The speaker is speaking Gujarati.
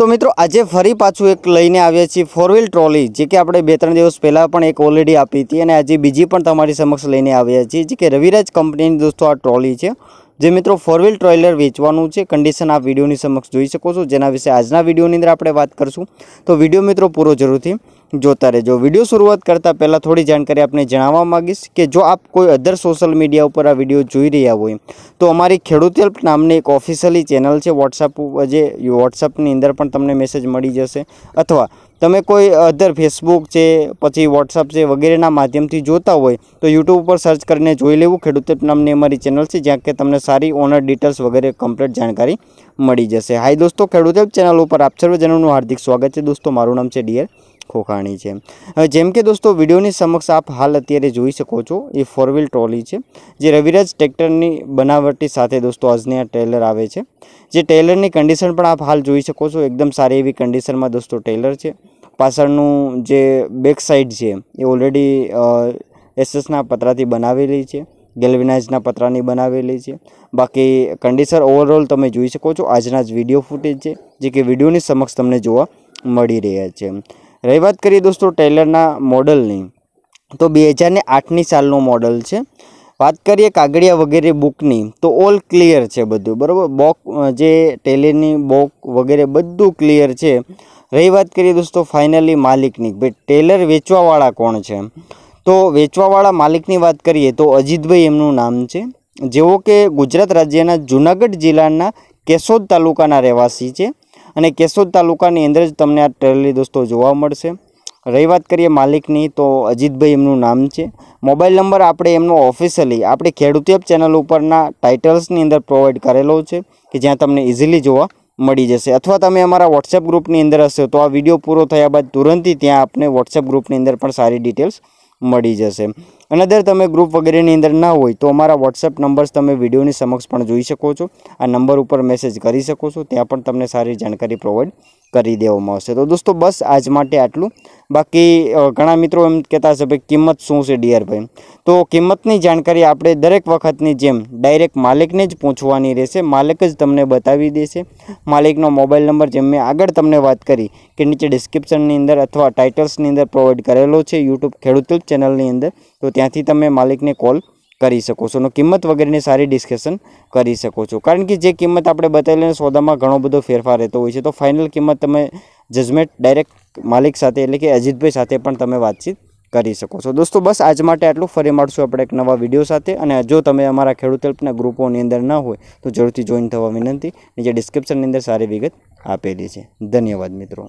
તો મિત્રો આજે ફરી પાછું એક લઈને આવ્યા છીએ ફોર વ્હીલ ટ્રોલી જે કે આપણે બે ત્રણ દિવસ પહેલાં પણ એક ઓલરેડી આપી હતી અને આજે બીજી પણ તમારી સમક્ષ લઈને આવ્યા છીએ જે કે રવિરાજ કંપનીની દોસ્તો આ ટ્રોલી છે જે મિત્રો ફોર વ્હીલ ટ્રોઈલર વેચવાનું છે કન્ડિશન આ વિડીયોની સમક્ષ જોઈ શકો છો જેના વિશે આજના વિડીયોની અંદર આપણે વાત કરીશું તો વિડીયો મિત્રો પૂરો જરૂરથી જોતા રહેજો વિડીયો શરૂઆત કરતાં પહેલાં થોડી જાણકારી આપને જણાવવા માગીશ કે જો આપ કોઈ અધર સોશિયલ મીડિયા ઉપર આ વિડીયો જોઈ રહ્યા હોય તો અમારી ખેડૂત હેલ્પ નામની એક ઓફિશિયલી ચેનલ છે વોટ્સઅપ જે વોટ્સઅપની અંદર પણ તમને મેસેજ મળી જશે અથવા તમે કોઈ અધર ફેસબુક છે પછી વોટ્સઅપ છે વગેરેના માધ્યમથી જોતા હોય તો યુટ્યુબ ઉપર સર્ચ કરીને જોઈ લેવું ખેડૂત હેલ્પ નામની અમારી ચેનલ છે જ્યાં કે તમને સારી ઓનર ડિટેલ્સ વગેરે કમ્પ્લીટ જાણકારી મળી જશે હાય દોસ્તો ખેડૂત હેલ્પ ચેનલ ઉપર આપ સર્વજનોનું હાર્દિક સ્વાગત છે દોસ્તો મારું નામ છે ડિયર ખોખાણી છે જેમ કે દોસ્તો વિડીયોની સમક્ષ આપ હાલ અત્યારે જોઈ શકો છો એ ફોર વ્હીલ ટ્રોલી છે જે રવિરાજ ટ્રેક્ટરની બનાવટી સાથે દોસ્તો આજની આ ટ્રેલર આવે છે જે ટ્રેલરની કન્ડિશન પણ આપ હાલ જોઈ શકો છો એકદમ સારી એવી કન્ડિશનમાં દોસ્તો ટ્રેલર છે પાછળનું જે બેક સાઈડ છે એ ઓલરેડી એસએસના પતરાથી બનાવેલી છે ગેલ્વિનાઇઝના પતરાની બનાવેલી છે બાકી કન્ડિશનર ઓવરઓલ તમે જોઈ શકો છો આજના જ વિડીયો ફૂટેજ છે જે કે વિડીયોની સમક્ષ તમને જોવા મળી રહ્યા છે રહી વાત કરીએ દોસ્તો ટેલરના મોડલની તો બે હજારને આઠની સાલનું મોડલ છે વાત કરીએ કાગડિયા વગેરે બુકની તો ઓલ ક્લિયર છે બધું બરાબર બોક જે ટેલરની બોક વગેરે બધું ક્લિયર છે રહી વાત કરીએ દોસ્તો ફાઇનલી માલિકની ભાઈ ટેલર વેચવાવાળા કોણ છે તો વેચવાવાળા માલિકની વાત કરીએ તો અજીતભાઈ એમનું નામ છે જેઓ કે ગુજરાત રાજ્યના જૂનાગઢ જિલ્લાના કેશોદ તાલુકાના રહેવાસી છે અને કેશોદ તાલુકાની અંદર જ તમને આ ટ્રેલરી દોસ્તો જોવા મળશે રહી વાત કરીએ માલિકની તો અજીતભાઈ એમનું નામ છે મોબાઈલ નંબર આપણે એમનો ઓફિશિયલી આપણે ખેડૂત ચેનલ ઉપરના ટાઇટલ્સની અંદર પ્રોવાઈડ કરેલો છે કે જ્યાં તમને ઇઝીલી જોવા મળી જશે અથવા તમે અમારા વોટ્સએપ ગ્રુપની અંદર હશો તો આ વિડીયો પૂરો થયા બાદ તુરંતથી ત્યાં આપને વોટ્સએપ ગ્રુપની અંદર પણ સારી ડિટેલ્સ મળી જશે અનધર તમે ગ્રુપ વગેરેની અંદર ના હોય તો અમારા વોટ્સએપ નંબર્સ તમે વિડીયોની સમક્ષ પણ જોઈ શકો છો આ નંબર ઉપર મેસેજ કરી શકો છો ત્યાં પણ તમને સારી જાણકારી પ્રોવાઈડ કરી દેવામાં આવશે તો દોસ્તો બસ આજ માટે આટલું બાકી ઘણા મિત્રો એમ કહેતા હશે ભાઈ કિંમત શું છે ડિયરભાઈ તો કિંમતની જાણકારી આપણે દરેક વખતની જેમ ડાયરેક્ટ માલિકને જ પૂછવાની રહેશે માલિક જ તમને બતાવી દેશે માલિકનો મોબાઈલ નંબર જેમ મેં આગળ તમને વાત કરી કે નીચે ડિસ્ક્રિપ્શનની અંદર અથવા ટાઇટલ્સની અંદર પ્રોવાઈડ કરેલો છે યુટ્યુબ ખેડૂત ચેનલની અંદર તો ત્યાંથી તમે માલિકને કોલ કરી શકો છો અને કિંમત વગેરેની સારી ડિસ્કશન કરી શકો છો કારણ કે જે કિંમત આપણે બતાવેલી સોદામાં ઘણો બધો ફેરફાર રહેતો હોય છે તો ફાઇનલ કિંમત તમે જજમેન્ટ ડાયરેક્ટ માલિક સાથે એટલે કે અજીતભાઈ સાથે પણ તમે વાતચીત કરી શકો છો દોસ્તો બસ આજ માટે આટલું ફરી મળશું આપણે એક નવા વિડીયો સાથે અને જો તમે અમારા ખેડૂત હેલ્પના ગ્રુપોની અંદર ના હોય તો જરૂરથી જોઈન થવા વિનંતી નીચે ડિસ્ક્રિપ્શનની અંદર સારી વિગત આપેલી છે ધન્યવાદ મિત્રો